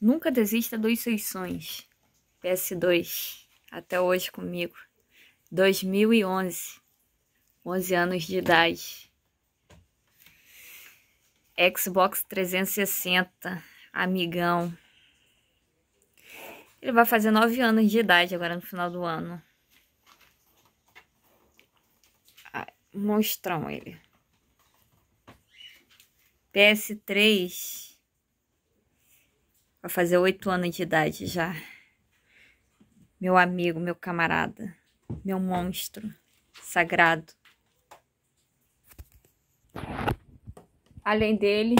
Nunca desista dos seus sonhos. PS2, até hoje comigo. 2011, 11 anos de idade. Xbox 360, amigão. Ele vai fazer 9 anos de idade agora no final do ano. Ah, monstrão ele. PS3 Vai fazer oito anos de idade já. Meu amigo, meu camarada, meu monstro sagrado. Além dele,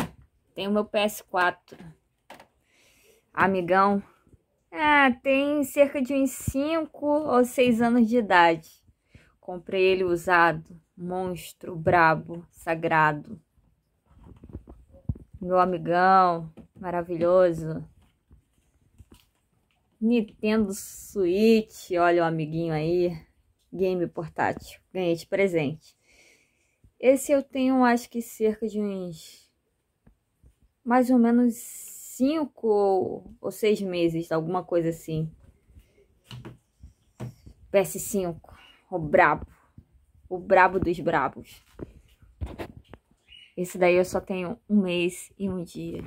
tem o meu PS4. Amigão. É, tem cerca de uns cinco ou seis anos de idade. Comprei ele usado. Monstro, brabo, sagrado. Meu amigão, maravilhoso. Nintendo Switch, olha o amiguinho aí, game portátil, ganhei de presente. Esse eu tenho acho que cerca de uns mais ou menos cinco ou seis meses, alguma coisa assim. PS5, o brabo, o brabo dos brabos. Esse daí eu só tenho um mês e um dia.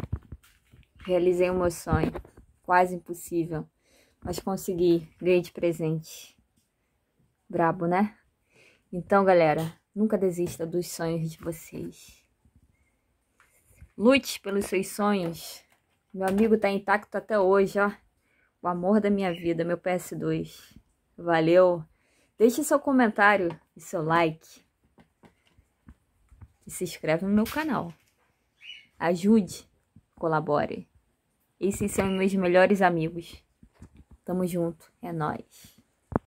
Realizei o meu sonho, quase impossível, mas consegui, ganhei de presente. Brabo, né? Então, galera, nunca desista dos sonhos de vocês. Lute pelos seus sonhos. Meu amigo tá intacto até hoje, ó. O amor da minha vida, meu PS2. Valeu. Deixe seu comentário e seu like. E se inscreve no meu canal. Ajude, colabore. Esses são meus melhores amigos. Tamo junto, é nós.